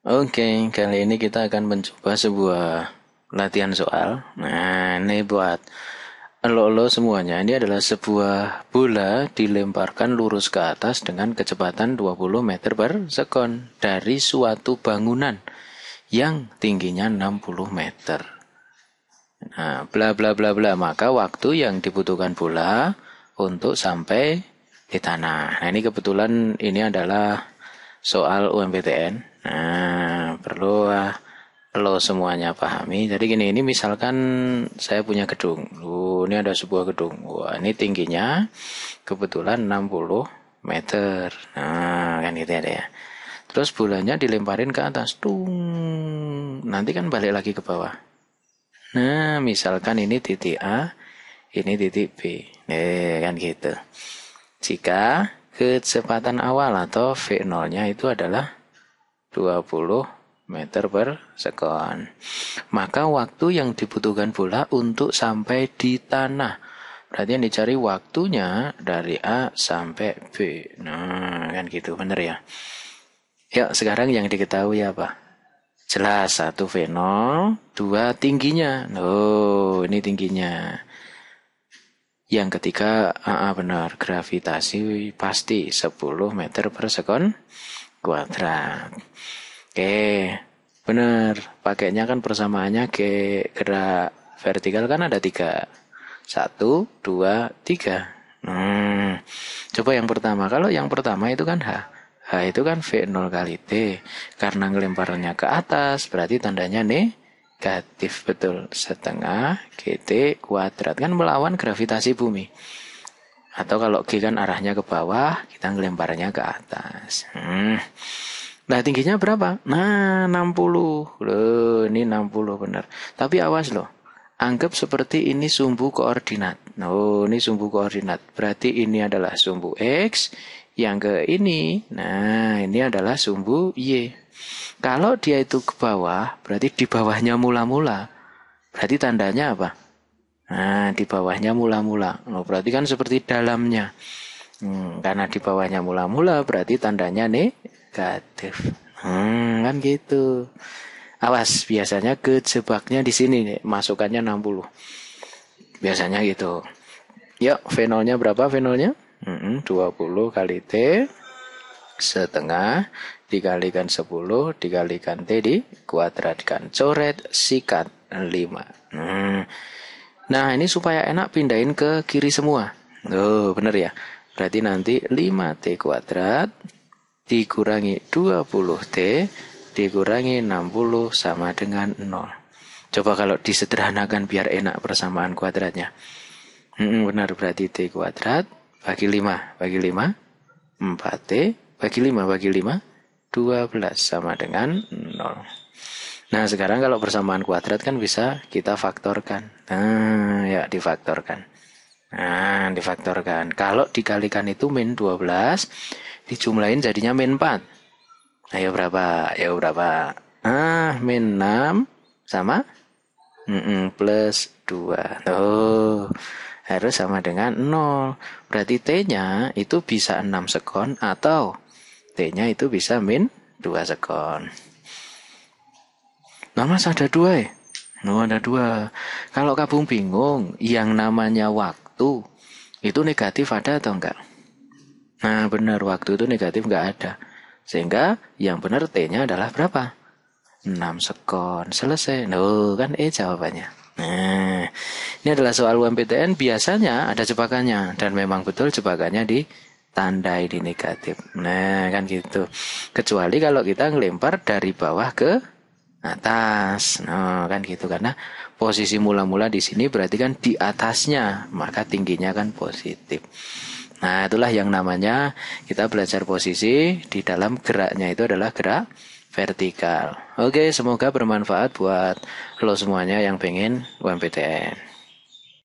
Oke, kali ini kita akan mencoba sebuah latihan soal. Nah, ini buat lo-lo semuanya. Ini adalah sebuah bola dilemparkan lurus ke atas dengan kecepatan 20 meter per sekon dari suatu bangunan yang tingginya 60 meter. Nah, bla bla bla bla, maka waktu yang dibutuhkan bola untuk sampai di tanah. Nah, ini kebetulan ini adalah soal UMPTN Nah, perlu uh, lo semuanya pahami. Jadi gini, ini misalkan saya punya gedung. Uh, ini ada sebuah gedung. Wah, ini tingginya kebetulan 60 meter. Nah, kan gitu ada ya, ya. Terus bulannya dilemparin ke atas. Tung. Nanti kan balik lagi ke bawah. Nah, misalkan ini titik A, ini titik B. Nih, kan gitu. Jika kecepatan awal atau V0-nya itu adalah 20 meter per sekon. Maka waktu yang dibutuhkan bola untuk sampai di tanah. Berarti yang dicari waktunya dari A sampai B. Nah, kan gitu, bener ya. Yuk, sekarang yang diketahui apa? Jelas, satu v0, dua tingginya. Oh, ini tingginya. Yang ketiga, ah, benar, gravitasi pasti 10 meter per sekon kuadrat. Oke, benar. Pakainya kan persamaannya ke gerak vertikal kan ada tiga. Satu, dua, tiga. Hmm. Coba yang pertama. Kalau yang pertama itu kan H. H itu kan V0 kali T. Karena ngelemparnya ke atas, berarti tandanya negatif. Betul. Setengah GT kuadrat. Kan melawan gravitasi bumi. Atau kalau G kan arahnya ke bawah, kita ngelemparnya ke atas. Hmm. Nah, tingginya berapa? Nah, 60. Loh, ini 60 benar. Tapi awas loh. Anggap seperti ini sumbu koordinat. Oh, ini sumbu koordinat. Berarti ini adalah sumbu X, yang ke ini. Nah, ini adalah sumbu Y. Kalau dia itu ke bawah, berarti di bawahnya mula-mula. Berarti tandanya apa? Nah, di bawahnya mula-mula. Nah, berarti kan seperti dalamnya. Hmm, karena di bawahnya mula-mula berarti tandanya negatif. Hmm, kan gitu. Awas, biasanya kejebaknya di sini nih, masukannya 60. Biasanya gitu. Yuk, fenolnya berapa fenolnya? Hmm, 20 kali T setengah dikalikan 10 dikalikan T dikuadratkan coret sikat 5 hmm. Nah, ini supaya enak pindahin ke kiri semua. Oh, benar ya. Berarti nanti 5T kuadrat dikurangi 20T dikurangi 60 sama dengan 0. Coba kalau disederhanakan biar enak persamaan kuadratnya. Hmm, benar, berarti T kuadrat bagi 5, bagi 5, 4T bagi 5, bagi 5, 12 sama dengan 0. Nah, sekarang kalau persamaan kuadrat kan bisa kita faktorkan. Nah, ya difaktorkan. Nah, difaktorkan. Kalau dikalikan itu min 12, dijumlahin jadinya min 4. Ayo berapa? Ayo berapa? Ah, min 6 sama mm -mm, plus 2. Oh, harus sama dengan 0. Berarti T-nya itu bisa 6 sekon atau T-nya itu bisa min 2 sekon. Mas ada dua ya? Oh, ada dua. Kalau kamu bingung, yang namanya waktu itu negatif ada atau enggak? Nah, benar waktu itu negatif enggak ada. Sehingga yang benar T-nya adalah berapa? 6 sekon. Selesai. No, kan Eh jawabannya. Nah, ini adalah soal UMPTN biasanya ada jebakannya dan memang betul jebakannya di tandai di negatif. Nah, kan gitu. Kecuali kalau kita ngelempar dari bawah ke atas. Nah, kan gitu karena posisi mula-mula di sini berarti kan di atasnya, maka tingginya kan positif. Nah, itulah yang namanya kita belajar posisi di dalam geraknya itu adalah gerak vertikal. Oke, semoga bermanfaat buat lo semuanya yang pengen UMPTN.